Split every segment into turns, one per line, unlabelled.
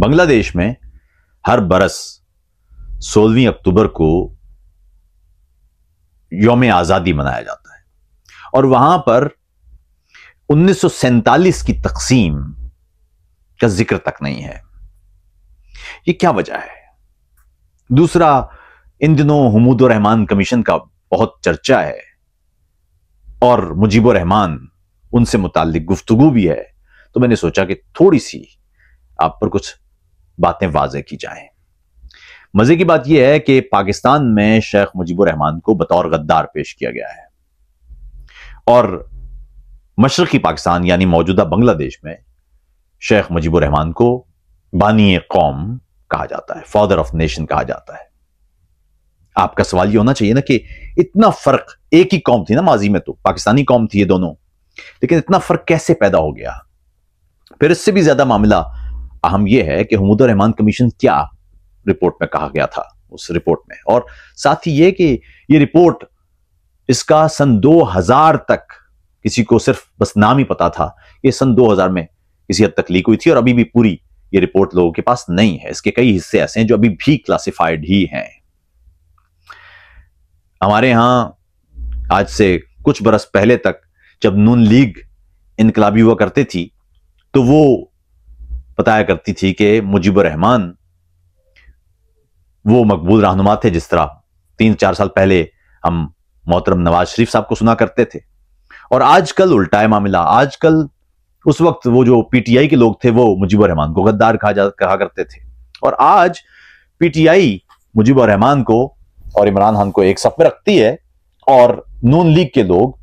बांग्लादेश में हर बरस सोलहवीं अक्टूबर को योम आज़ादी मनाया जाता है और वहां पर उन्नीस की तकसीम का जिक्र तक नहीं है ये क्या वजह है दूसरा इन दिनों हमूद रहमान कमीशन का बहुत चर्चा है और मुजीब रहमान उनसे मुतालिक गुफ्तगु भी है तो मैंने सोचा कि थोड़ी सी आप पर कुछ बातें वाजे की जाएं मजे की बात यह है कि पाकिस्तान में शेख मुजीबुर रहमान को बतौर गद्दार पेश किया गया है और मशरकी पाकिस्तान यानी मौजूदा बांग्लादेश में शेख मुजीबुर रहमान को बानी कौम कहा जाता है फादर ऑफ नेशन कहा जाता है आपका सवाल यह होना चाहिए ना कि इतना फर्क एक ही कौम थी ना माजी में तो पाकिस्तानी कौम थी ये दोनों लेकिन इतना फर्क कैसे पैदा हो गया फिर इससे भी ज्यादा मामला अहम यह है कि हमूद रहमान कमीशन क्या रिपोर्ट में कहा गया था उस रिपोर्ट में और साथ ही ये कि ये रिपोर्ट इसका सन 2000 तक किसी को सिर्फ बस नाम ही पता था ये सन 2000 में किसी हद तक लीक हुई थी और अभी भी पूरी ये रिपोर्ट लोगों के पास नहीं है इसके कई हिस्से ऐसे हैं जो अभी भी क्लासिफाइड ही हैं हमारे यहां आज से कुछ बरस पहले तक जब नून लीग इनकलाबी हुआ करती थी तो वो बताया करती थी कि मुजीबर रहमान वो मकबूल रहनुमा थे जिस तरह तीन चार साल पहले हम मोहतरम नवाज शरीफ साहब को सुना करते थे और आजकल उल्टा मामला आजकल उस वक्त वो जो पीटीआई के लोग थे वो मुजीबर रहमान को गद्दार कहा जा कहा करते थे और आज पीटीआई मुजीबर रहमान को और इमरान खान को एक सफ में रखती है और नून लीग के लोग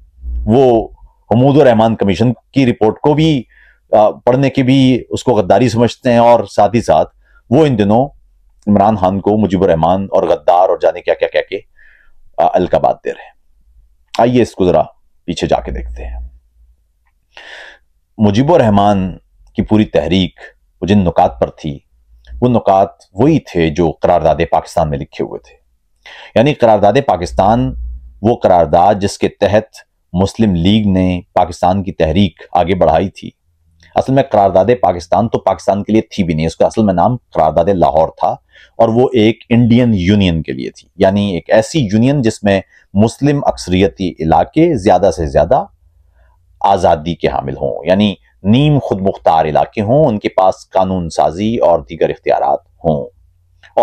वो हमूद रहमान कमीशन की रिपोर्ट को भी पढ़ने की भी उसको गद्दारी समझते हैं और साथ ही साथ वो इन दिनों इमरान खान को मुजीबरहमान और गद्दार और जाने क्या क्या कह के अलकाबाद दे रहे हैं आइए इसको ज़रा पीछे जाके देखते हैं मुजीबरहमान की पूरी तहरीक वो जिन नुकात पर थी वो नुकात वही थे जो करारदादे पाकिस्तान में लिखे हुए थे यानी करारदाद पाकिस्तान वो करारदाद जिसके तहत मुस्लिम लीग ने पाकिस्तान की तहरीक आगे बढ़ाई थी असल में करारदाद पाकिस्तान तो पाकिस्तान के लिए थी भी नहीं उसका असल में नाम करारदाद लाहौर था और वो एक इंडियन यूनियन के लिए थी यानी एक ऐसी यूनियन जिसमें मुस्लिम अक्सरियती इलाके ज़्यादा से ज़्यादा आज़ादी के हामिल हों यानी नीम खुद मुख्तार इलाके हों उनके पास कानून साजी और दीगर इख्तियार हों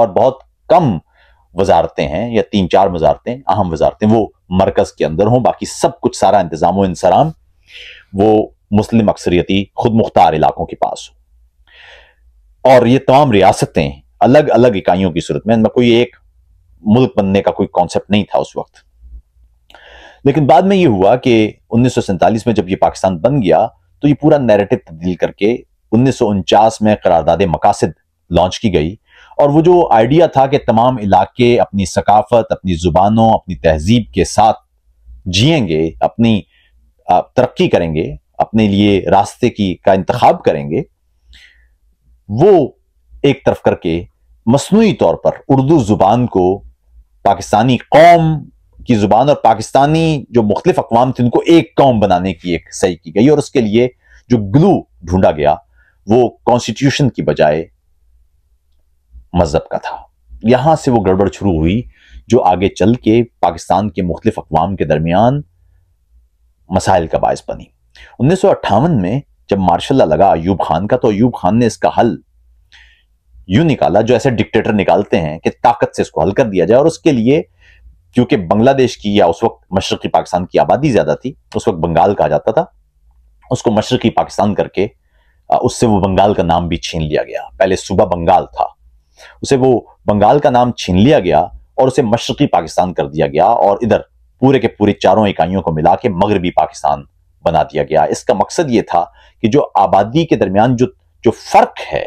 और बहुत कम वजारतें हैं या तीन चार वजारतें अहम वजारतें वो मरकज के अंदर हों बाकी सब कुछ सारा इंतजाम इंसराम वो मुस्लिम अक्सरियती खुद मुख्तार इलाकों के पास हो और ये तमाम रियासतें अलग अलग इकाइयों की सूरत में इनमें कोई एक मुल्क बनने का कोई कॉन्सेप्ट नहीं था उस वक्त लेकिन बाद में ये हुआ कि उन्नीस में जब ये पाकिस्तान बन गया तो ये पूरा नैरेटिव तब्दील करके उन्नीस में करारदाद मकासद लॉन्च की गई और वो जो आइडिया था कि तमाम इलाके अपनी सकाफत अपनी ज़ुबानों अपनी तहजीब के साथ जिएंगे अपनी तरक्की करेंगे अपने लिए रास्ते की का इंतखब करेंगे वो एक तरफ करके मसनू तौर पर उर्दू ज़ुबान को पाकिस्तानी कौम की ज़ुबान और पाकिस्तानी जो मुख्तलिफ अकवाम थे उनको एक कौम बनाने की एक सही की गई और उसके लिए जो ग्लू ढूंढा गया वो कॉन्स्टिट्यूशन की बजाय मजहब का था यहां से वो गड़बड़ शुरू हुई जो आगे चल के पाकिस्तान के मुख्तलिफ अकवाम के दरमियान मसाइल का बायस बनी उन्नीस में जब मार्शल लगा अयूब खान का तो अयूब खान ने इसका हल यू निकाला जो ऐसे डिक्टेटर निकालते हैं कि ताकत से इसको हल कर दिया जाए और उसके लिए क्योंकि बांग्लादेश की या उस वक्त मशरकी पाकिस्तान की आबादी ज्यादा थी उस वक्त बंगाल कहा जाता था उसको मशरकी पाकिस्तान करके उससे वो बंगाल का नाम भी छीन लिया गया पहले सूबा बंगाल था उसे वो बंगाल का नाम छीन लिया गया और उसे मशरकी पाकिस्तान कर दिया गया और इधर पूरे के पूरे चारों इकाइयों को मिला के मगरबी पाकिस्तान बना दिया गया इसका मकसद ये था कि जो आबादी के दरमियान जो जो फ़र्क है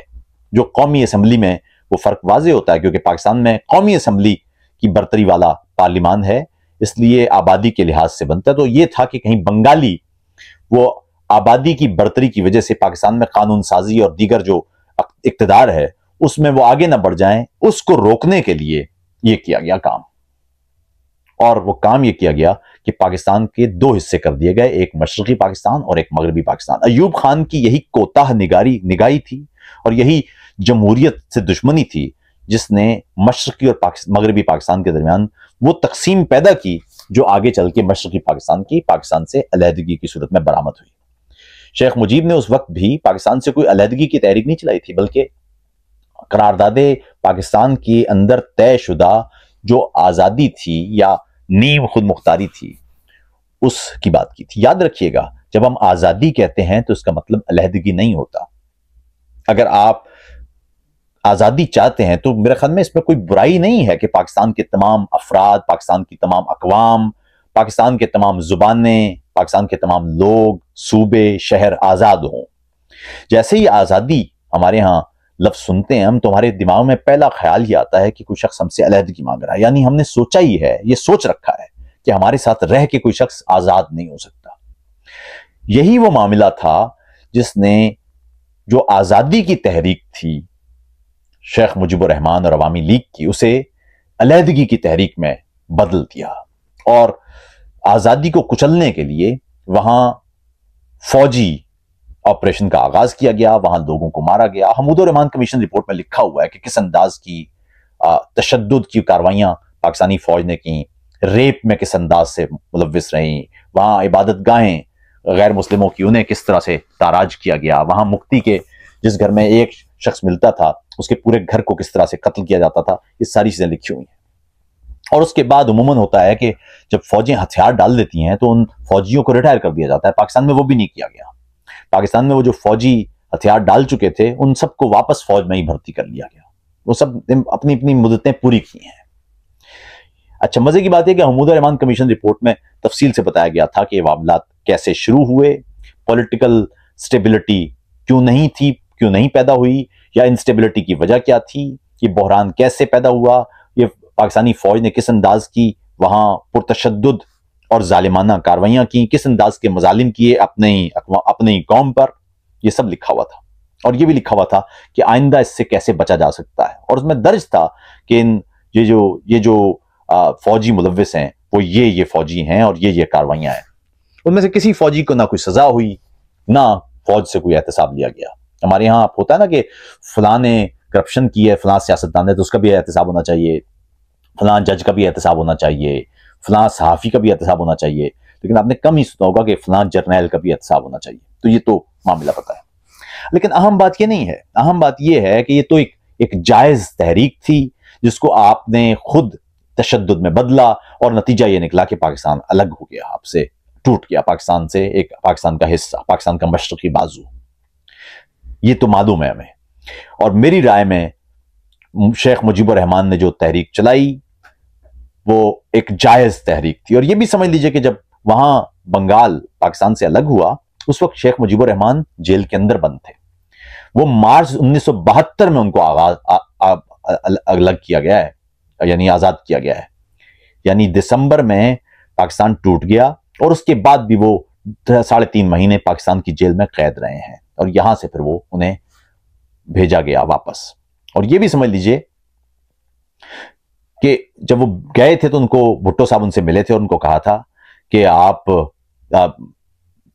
जो कौमी असम्बली में वो फ़र्क वाज होता है क्योंकि पाकिस्तान में कौमी असम्बली की बरतरी वाला पार्लिमान है इसलिए आबादी के लिहाज से बनता है तो ये था कि कहीं बंगाली वो आबादी की बरतरी की वजह से पाकिस्तान में कानून साजी और दीगर जो इकतदार है उसमें वो आगे ना बढ़ जाएं उसको रोकने के लिए ये किया गया काम और वो काम ये किया गया कि पाकिस्तान के दो हिस्से कर दिए गए एक मशरकी पाकिस्तान और एक मगरबी पाकिस्तान अयूब खान की यही कोताह निगारी निगाही थी और यही जमहूरियत से दुश्मनी थी जिसने मशरकी और पाकिस्तान मगरबी पाकिस्तान के दरमियान वो तकसीम पैदा की जो आगे चल के मशरकी पाकिस्तान की पाकिस्तान से अलहदगी की सूरत में बरामद हुई शेख मुजीब ने उस वक्त भी पाकिस्तान से कोई अलहदगी की तहरीक नहीं चलाई थी बल्कि करारदादे पाकिस्तान के अंदर तय शुदा जो आज़ादी थी या नींव खुद मुख्तारी थी उसकी बात की थी याद रखिएगा जब हम आजादी कहते हैं तो इसका मतलब अलहदगी नहीं होता अगर आप आज़ादी चाहते हैं तो मेरे ख्याल में इसमें कोई बुराई नहीं है कि पाकिस्तान के तमाम अफराद पाकिस्तान की तमाम अकवाम पाकिस्तान के तमाम जुबानें पाकिस्तान के तमाम लोग सूबे शहर आज़ाद हों जैसे ही आज़ादी हमारे यहां लफ्ज़ सुनते हैं हम तुम्हारे दिमाग में पहला ख्याल ये आता है कि कोई शख्स हमसे अलहदगी मांग रहा है यानी हमने सोचा ही है ये सोच रखा है कि हमारे साथ रह के कोई शख्स आज़ाद नहीं हो सकता यही वो मामला था जिसने जो आज़ादी की तहरीक थी शेख रहमान और अवामी लीग की उसे अलहदगी की तहरीक में बदल दिया और आज़ादी को कुचलने के लिए वहां फौजी ऑपरेशन का आगाज किया गया वहां लोगों को मारा गया रहमान कमीशन रिपोर्ट में लिखा हुआ है कि किस अंदाज की तशद की कार्रवाइयां पाकिस्तानी फौज ने की रेप में किस अंदाज से मुलविस रहीं वहां इबादत गाहें गैर मुस्लिमों की उन्हें किस तरह से ताराज किया गया वहां मुक्ति के जिस घर में एक शख्स मिलता था उसके पूरे घर को किस तरह से कत्ल किया जाता था ये सारी चीज़ें लिखी हुई हैं और उसके बाद उमूमन होता है कि जब फौजें हथियार डाल देती हैं तो उन फौजियों को रिटायर कर दिया जाता है पाकिस्तान में वो भी नहीं किया गया पाकिस्तान में वो जो फौजी हथियार डाल चुके थे उन सबको वापस फौज में ही भर्ती कर लिया गया वो सब अपनी अपनी मुद्दतें पूरी की हैं अच्छा मजे की बात है कि हमूदा रहमान कमीशन रिपोर्ट में तफसील से बताया गया था कि ये मामला कैसे शुरू हुए पॉलिटिकल स्टेबिलिटी क्यों नहीं थी क्यों नहीं पैदा हुई या इंस्टेबिलिटी की वजह क्या थी ये बहरान कैसे पैदा हुआ ये पाकिस्तानी फौज ने किस अंदाज की वहां पुरतशद और जालिमाना कार्रवाइयाँ की किस अंदाज के मजालिम किए अपने ही अपने ही कौम पर यह सब लिखा हुआ था और ये भी लिखा हुआ था कि आइंदा इससे कैसे बचा जा सकता है और उसमें दर्ज था कि इन ये जो ये जो फौजी मुलविस हैं वो ये ये फौजी हैं और ये ये कार्रवाइयाँ हैं उनमें से किसी फौजी को ना कोई सजा हुई ना फौज से कोई एहतसाब लिया गया हमारे यहाँ आप होता है ना कि फलां ने करप्शन की है फलां सियासतदान है तो उसका भी एहतसाब होना चाहिए फलां जज का भी एहतसाब होना चाहिए फ़लाँ सहाफ़ी का भी एहतसाब होना चाहिए लेकिन आपने कम ही सुना होगा कि फ़लाँ जर्नैल का भी एहतसाब होना चाहिए तो ये तो मामला पता है लेकिन अहम बात यह नहीं है अहम बात यह है कि ये तो एक एक जायज़ तहरीक थी जिसको आपने खुद तशद में बदला और नतीजा ये निकला कि पाकिस्तान अलग हो गया आपसे टूट गया पाकिस्तान से एक पाकिस्तान का हिस्सा पाकिस्तान का मशरकी बाजू ये तो मालूम है हमें और मेरी राय में शेख मुजीबर रहमान ने जो तहरीक चलाई वो एक जायज तहरीक थी और ये भी समझ लीजिए कि जब वहां बंगाल पाकिस्तान से अलग हुआ उस वक्त शेख मुजीबुर रहमान जेल के अंदर बंद थे वो मार्च 1972 में उनको आगाज अलग किया गया है यानी आजाद किया गया है यानी दिसंबर में पाकिस्तान टूट गया और उसके बाद भी वो साढ़े तीन महीने पाकिस्तान की जेल में कैद रहे हैं और यहां से फिर वो उन्हें भेजा गया वापस और ये भी समझ लीजिए कि जब वो गए थे तो उनको भुट्टो साहब उनसे मिले थे और उनको कहा था कि आप, आप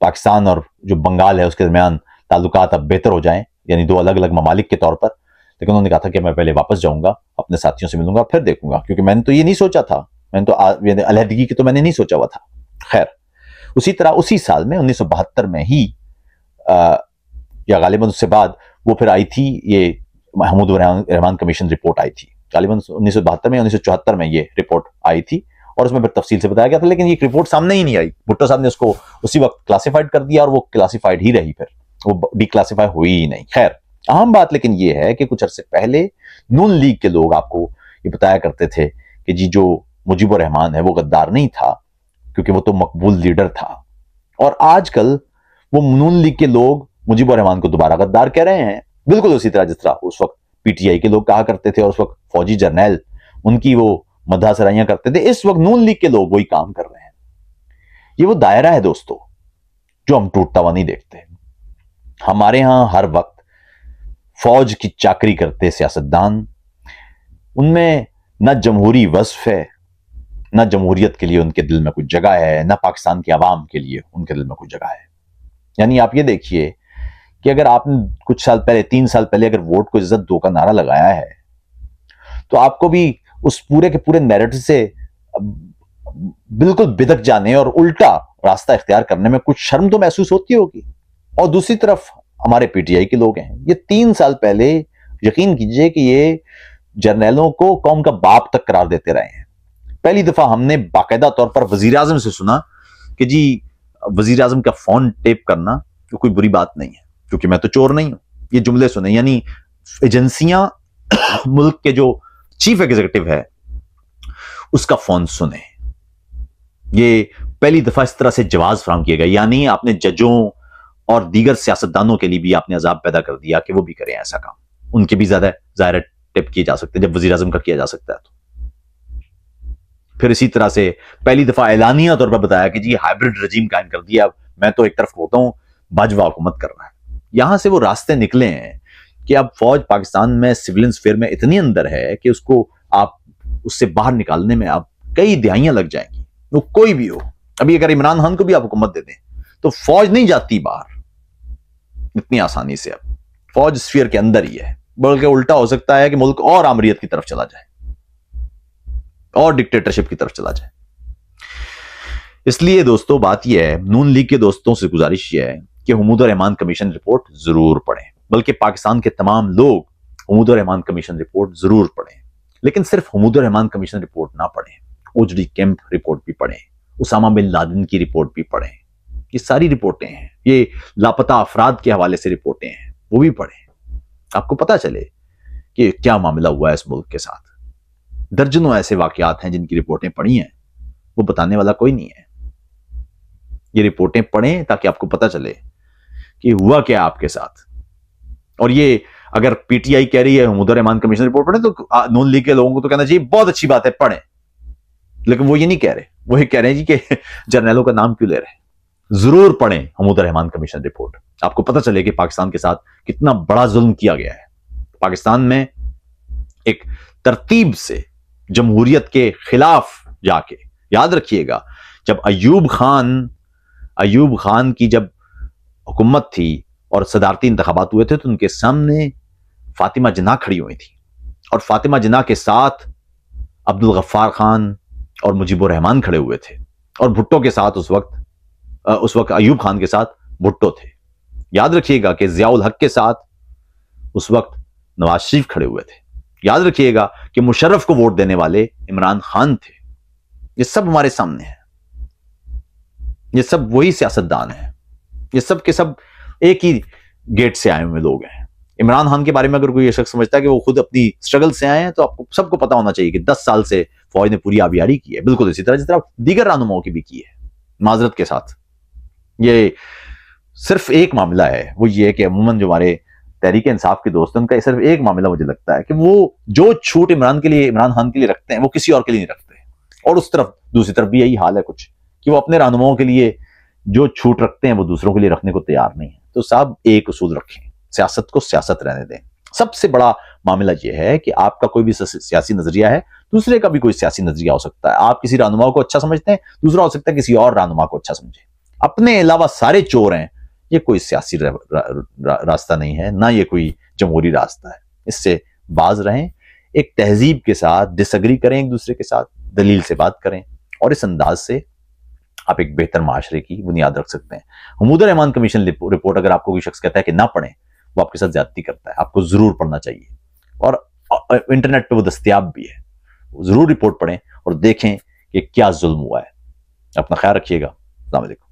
पाकिस्तान और जो बंगाल है उसके दरमियान ताल्लुक अब बेहतर हो जाएं यानी दो अलग अलग ममालिक के तौर पर लेकिन उन्होंने कहा था कि मैं पहले वापस जाऊंगा अपने साथियों से मिलूंगा फिर देखूंगा क्योंकि मैंने तो ये नहीं सोचा था मैंने तो अलहदगी की तो मैंने नहीं सोचा हुआ था खैर उसी तरह उसी साल में उन्नीस में ही आ, या गालिबंद उससे बाद वो फिर आई थी ये महमूद रहमान कमीशन रिपोर्ट आई थी गालिबन उन्नीस में उन्नीस में ये रिपोर्ट आई थी और उसमें फिर तफसील से बताया गया था लेकिन ये रिपोर्ट सामने ही नहीं आई भुट्टो साहब ने उसको उसी वक्त क्लासीफाइड कर दिया और वो क्लासीफाइड ही रही फिर वो डिक्लासीफाई हुई ही नहीं खैर अहम बात लेकिन ये है कि कुछ अरसे पहले नून लीग के लोग आपको ये बताया करते थे कि जी जो मुजीब रहमान है वो गद्दार नहीं था क्योंकि वो तो मकबूल लीडर था और आजकल वो नून लीग के लोग मुजीब रहमान को दोबारा गद्दार कह रहे हैं बिल्कुल उसी तरह जिस तरह उस वक्त पीटीआई के लोग कहा करते थे और उस वक्त फौजी जर्नैल उनकी वो मद्दासराइयां करते थे इस वक्त नून लीग के लोग वही काम कर रहे हैं ये वो दायरा है दोस्तों जो हम टूटता हुआ नहीं देखते हमारे यहां हर वक्त फौज की चाकरी करते सियासतदान उनमें न जमहूरी वसफ है न जमहूरियत के लिए उनके दिल में कुछ जगह है ना पाकिस्तान की आवाम के लिए उनके दिल में कुछ जगह है यानी आप ये देखिए कि अगर आपने कुछ साल पहले तीन साल पहले अगर वोट को इज्जत दो का नारा लगाया है तो आपको भी उस पूरे के पूरे नैरेटिव से बिल्कुल बिदक जाने और उल्टा रास्ता इख्तियार करने में कुछ शर्म तो महसूस होती होगी और दूसरी तरफ हमारे पीटीआई के लोग हैं ये तीन साल पहले यकीन कीजिए कि ये जर्नैलों को कौम का बाप तक करार देते रहे हैं पहली दफा हमने बाकायदा तौर पर वजीर आजम से सुना कि जी वजीर आजम का फोन टेप करना तो कोई बुरी बात नहीं है क्योंकि मैं तो चोर नहीं हूं ये जुमले सुने यानी एजेंसियां मुल्क के जो चीफ एग्जीक्यूटिव है उसका फोन सुने ये पहली दफा इस तरह से जवाब फ्राहम किया गया यानी आपने जजों और दीगर सियासतदानों के लिए भी आपने अजाब पैदा कर दिया कि वो भी करें ऐसा काम उनके भी ज्यादा जाहिर टिप किए जा सकते हैं जब वजी अजम का किया जा सकता है तो फिर इसी तरह से पहली दफा ऐलानिया तौर पर बताया कि जी हाइब्रिड रजीम कायम कर दिया मैं तो एक तरफ होता हूं बाजवा हुकूमत कर रहा है यहां से वो रास्ते निकले हैं कि अब फौज पाकिस्तान में सिविलियन फेयर में इतनी अंदर है कि उसको आप उससे बाहर निकालने में आप कई दिहाइयां लग जाएंगी वो तो कोई भी हो अभी अगर इमरान खान को भी आप हुकूमत दे दें तो फौज नहीं जाती बाहर इतनी आसानी से अब फौज स्फीयर के अंदर ही है बल्कि उल्टा हो सकता है कि मुल्क और आमरीत की तरफ चला जाए और डिक्टेटरशिप की तरफ चला जाए इसलिए दोस्तों बात यह है नून लीग के दोस्तों से गुजारिश यह है कि हमूद रहमान कमीशन रिपोर्ट जरूर पढ़ें बल्कि पाकिस्तान के तमाम लोग हमूद रहमान कमीशन रिपोर्ट जरूर पढ़ें लेकिन सिर्फ हमूद रहमान कमीशन रिपोर्ट ना पढ़ें ओजडी कैंप रिपोर्ट भी पढ़ें उसामा बिन लादिन की रिपोर्ट भी पढ़ें ये सारी रिपोर्टें हैं ये लापता अफराद के हवाले से रिपोर्टें हैं वो भी पढ़ें आपको पता चले कि क्या मामला हुआ है इस मुल्क के साथ दर्जनों ऐसे वाकयात हैं जिनकी रिपोर्टें पढ़ी हैं वो बताने वाला कोई नहीं है ये रिपोर्टें पढ़ें ताकि आपको पता चले कि हुआ क्या आपके साथ और ये अगर पीटीआई कह रही है मुदर रहमान कमीशन रिपोर्ट पढ़े तो नून लीग के लोगों को तो कहना चाहिए बहुत अच्छी बात है पढ़े लेकिन वो ये नहीं कह रहे वो ये कह रहे हैं जी कि जर्नैलों का नाम क्यों ले रहे हैं जरूर पढ़े हमूद रहमान कमीशन रिपोर्ट आपको पता चले कि पाकिस्तान के साथ कितना बड़ा जुल्म किया गया है पाकिस्तान में एक तरतीब से जमहूरियत के खिलाफ जाके याद रखिएगा जब अयूब खान अयूब खान की जब हुकूमत थी और सदारती इंतबात हुए थे तो उनके सामने फातिमा जना खड़ी हुई थी और फातिमा जना के साथ अब्दुल गफ्फार खान और मुजीब रहमान खड़े हुए थे और भुट्टो के साथ उस वक्त उस वक्त अयूब खान के साथ भुट्टो थे याद रखिएगा कि जियाउल हक के साथ उस वक्त नवाज शरीफ खड़े हुए थे याद रखिएगा कि मुशर्रफ को वोट देने वाले इमरान खान थे ये सब हमारे सामने है ये सब वही सियासतदान है ये सब के सब एक ही गेट से आए हुए लोग हैं इमरान खान के बारे में अगर कोई ये शख्स समझता है कि वो खुद अपनी स्ट्रगल से आए हैं तो आपको सबको पता होना चाहिए कि दस साल से फौज ने पूरी आबियारी की है बिल्कुल इसी तरह जिस तरह दीगर रहनुमाओं की भी की है माजरत के साथ ये सिर्फ एक मामला है वो ये है कि अमूमन जो हमारे तहरीक इंसाफ के दोस्त उनका सिर्फ एक मामला मुझे लगता है कि वो जो छूट इमरान के लिए इमरान खान के लिए रखते हैं वो किसी और के लिए नहीं रखते और उस तरफ दूसरी तरफ भी यही हाल है कुछ कि वो अपने रहनुमाओं के लिए जो छूट रखते हैं वो दूसरों के लिए रखने को तैयार नहीं है तो साहब एक असूल रखें सियासत को सियासत रहने दें सबसे बड़ा मामला यह है कि आपका कोई भी सियासी नजरिया है दूसरे का भी कोई सियासी नजरिया हो सकता है आप किसी रहनुमा को अच्छा समझते हैं दूसरा हो सकता है किसी और रहनुमा को अच्छा समझे अपने अलावा सारे चोर हैं ये कोई सियासी रा, रा, रा, रास्ता नहीं है ना ये कोई जमहूरी रास्ता है इससे बाज रहें एक तहजीब के साथ डिसग्री करें एक दूसरे के साथ दलील से बात करें और इस अंदाज से आप एक बेहतर माशरे की बुनियाद रख सकते हैं हमूदर रहमान कमीशन रिपोर्ट अगर आपको कोई शख्स कहता है कि ना पढ़े वो आपके साथ ज्यादती करता है आपको ज़रूर पढ़ना चाहिए और इंटरनेट पर वो दस्तियाब भी है ज़रूर रिपोर्ट पढ़ें और देखें कि क्या जुल्म हुआ है अपना ख्याल रखिएगा अलैक्म